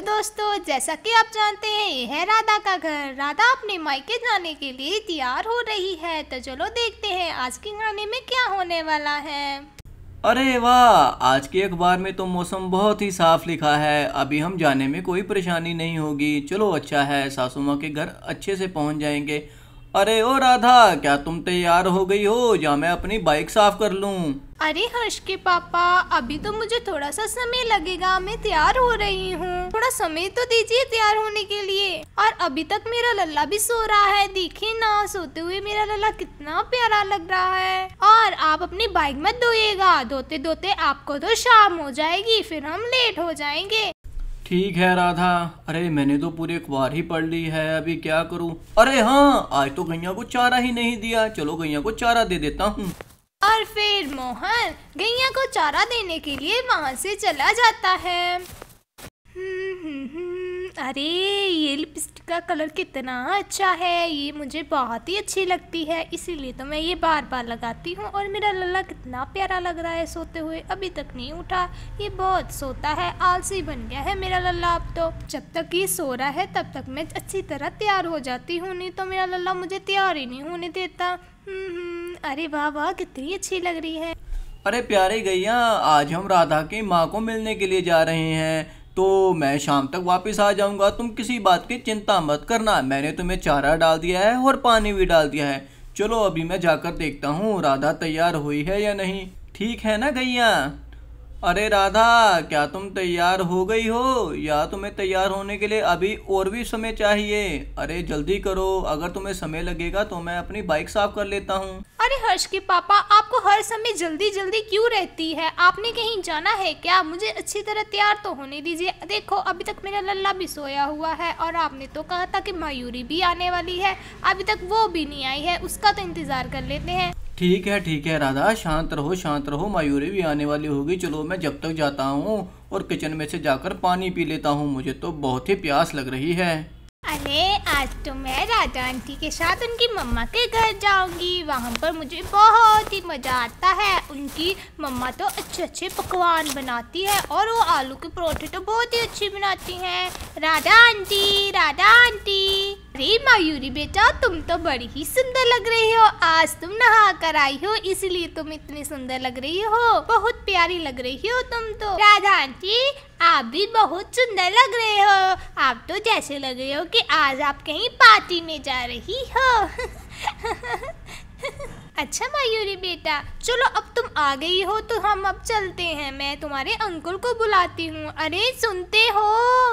hello दोस्तों जैसा कि आप जानते हैं ये है राधा का घर राधा अपने मायके जाने के लिए तैयार हो रही है तो चलो देखते हैं आज के गाने में क्या होने वाला है अरे वाह आज के अखबार में तो मौसम बहुत ही साफ लिखा है अभी हम जाने में कोई परेशानी नहीं होगी चलो अच्छा है सासू माँ के घर अच्छे से पहुँच जाएंगे अरे ओ राधा क्या तुम तैयार हो गई हो या मैं अपनी बाइक साफ कर लूँ अरे हर्ष के पापा अभी तो मुझे थोड़ा सा समय लगेगा मैं तैयार हो रही हूँ थोड़ा समय तो दीजिए तैयार होने के लिए और अभी तक मेरा लल्ला भी सो रहा है देखे ना सोते हुए मेरा लल्ला कितना प्यारा लग रहा है और आप अपनी बाइक मत धोएगा धोते धोते आपको तो शाम हो जाएगी फिर हम लेट हो जाएंगे ठीक है राधा अरे मैंने तो पूरी अखबार ही पढ़ ली है अभी क्या करूं अरे हाँ आज तो गैया को चारा ही नहीं दिया चलो गैया को चारा दे देता हूँ और फिर मोहन गैया को चारा देने के लिए वहाँ से चला जाता है अरे ये लिपस्टिक का कलर कितना अच्छा है ये मुझे बहुत ही अच्छी लगती है इसीलिए तो मैं ये बार बार लगाती हूँ और मेरा लल्ला कितना प्यारा लग रहा है सोते हुए अभी तक नहीं उठा ये बहुत सोता है आलसी बन गया है मेरा लल्ला अब तो जब तक ये सो रहा है तब तक मैं अच्छी तरह तैयार हो जाती हूँ नहीं तो मेरा लल्ला मुझे तैयार ही नहीं होने देता हम्म, अरे वाह वाह कितनी अच्छी लग रही है अरे प्यारे गैया आज हम राधा की माँ को मिलने के लिए जा रहे हैं तो मैं शाम तक वापस आ जाऊँगा तुम किसी बात की चिंता मत करना मैंने तुम्हें चारा डाल दिया है और पानी भी डाल दिया है चलो अभी मैं जाकर देखता हूँ राधा तैयार हुई है या नहीं ठीक है ना गैया अरे राधा क्या तुम तैयार हो गई हो या तुम्हें तैयार होने के लिए अभी और भी समय चाहिए अरे जल्दी करो अगर तुम्हें समय लगेगा तो मैं अपनी बाइक साफ कर लेता हूँ अरे हर्ष के पापा आपको हर समय जल्दी जल्दी क्यों रहती है आपने कहीं जाना है क्या मुझे अच्छी तरह तैयार तो होने दीजिए देखो अभी तक मेरा लल्ला भी सोया हुआ है और आपने तो कहा था कि मयूरी भी आने वाली है अभी तक वो भी नहीं आई है उसका तो इंतज़ार कर लेते हैं ठीक है ठीक है राधा शांत रहो शांत रहो मयूरी भी आने वाली होगी चलो मैं जब तक जाता हूँ और किचन में से जाकर पानी पी लेता हूँ मुझे तो बहुत ही प्यास लग रही है अरे आज तो मैं राजा आंटी के साथ उनकी मम्मा के घर जाऊंगी वहाँ पर मुझे बहुत ही मज़ा आता है उनकी मम्मा तो अच्छे अच्छे पकवान बनाती है और वो आलू के परोठे तो बहुत ही अच्छी बनाती हैं राधा आंटी राधा आंटी अरे मयूरी बेटा तुम तो बड़ी ही सुंदर लग रही हो आज तुम नहा कर आई हो इसलिए तुम इतनी सुंदर लग रही हो बहुत प्यारी लग रही हो तुम तो राधा आंटी आप भी बहुत सुंदर लग रहे हो आप तो जैसे लग रहे हो कि आज आप कहीं पार्टी में जा रही हो अच्छा मयूरी बेटा चलो अब तुम आ गई हो तो हम अब चलते हैं मैं तुम्हारे अंकुल को बुलाती हूँ अरे सुनते हो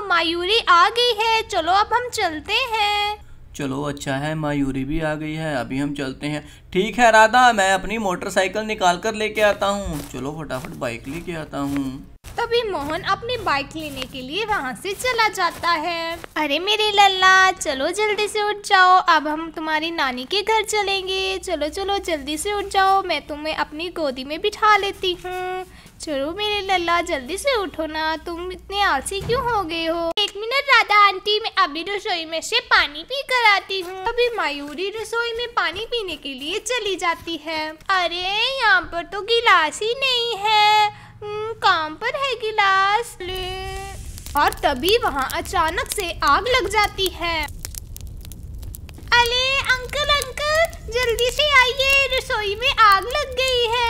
मायूरी आ गई है चलो अब हम चलते हैं चलो अच्छा है मायूरी भी आ गई है अभी हम चलते हैं ठीक है राधा मैं अपनी मोटरसाइकिल निकाल कर लेके आता हूँ चलो फटाफट बाइक लेके आता हूँ तभी मोहन अपनी बाइक लेने के लिए वहाँ से चला जाता है अरे मेरे लल्ला चलो जल्दी से उठ जाओ अब हम तुम्हारी नानी के घर चलेंगे चलो चलो जल्दी से उठ जाओ मैं तुम्हें अपनी गोदी में बिठा लेती हूँ चलो मेरे लल्ला जल्दी से उठो ना तुम इतने आलसी क्यों हो गए हो एक मिनट राधा आंटी मैं अभी रसोई में से पानी पी कर आती हूँ अभी मायूरी रसोई में पानी पीने के लिए चली जाती है अरे यहाँ पर तो गिलास ही नहीं है काम पर है गिलास ले और तभी वहाँ अचानक से आग लग जाती है अरे अंकल अंकल जल्दी से आइए रसोई में आग लग गई है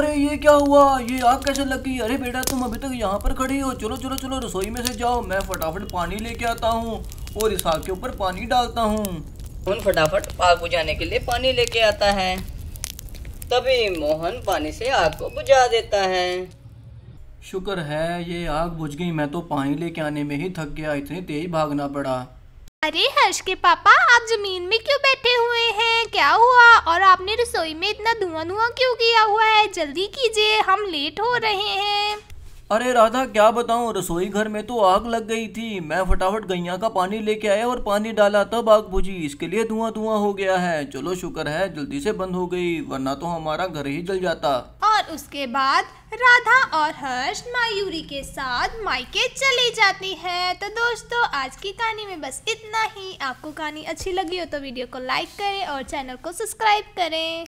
अरे ये क्या हुआ ये आग कैसे लग गई अरे बेटा तुम अभी तक यहाँ पर खड़ी हो चलो चलो चलो रसोई में से जाओ मैं फटाफट पानी लेके आता हूँ और इस आग के ऊपर पानी डालता हूँ मोहन फटाफट आग बुझाने के लिए पानी लेके आता है तभी मोहन पानी से आग को बुझा देता है शुक्र है ये आग बुझ गई मैं तो पानी लेके आने में ही थक गया इतनी तेज भागना पड़ा अरे हर्ष के पापा आप जमीन में क्यों बैठे हुए हैं क्या हुआ और आपने रसोई में इतना धुआं धुआं क्यों किया हुआ है जल्दी कीजिए हम लेट हो रहे हैं अरे राधा क्या बताऊं रसोई घर में तो आग लग गई थी मैं फटाफट गैया का पानी लेके आया और पानी डाला तब आग बुझी इसके लिए धुआं धुआं हो गया है चलो शुक्र है जल्दी से बंद हो गई वरना तो हमारा घर ही जल जाता और उसके बाद राधा और हर्ष मायूरी के साथ मायके चली जाती है तो दोस्तों आज की कहानी में बस इतना ही आपको कहानी अच्छी लगी हो तो वीडियो को लाइक करें और चैनल को सब्सक्राइब करें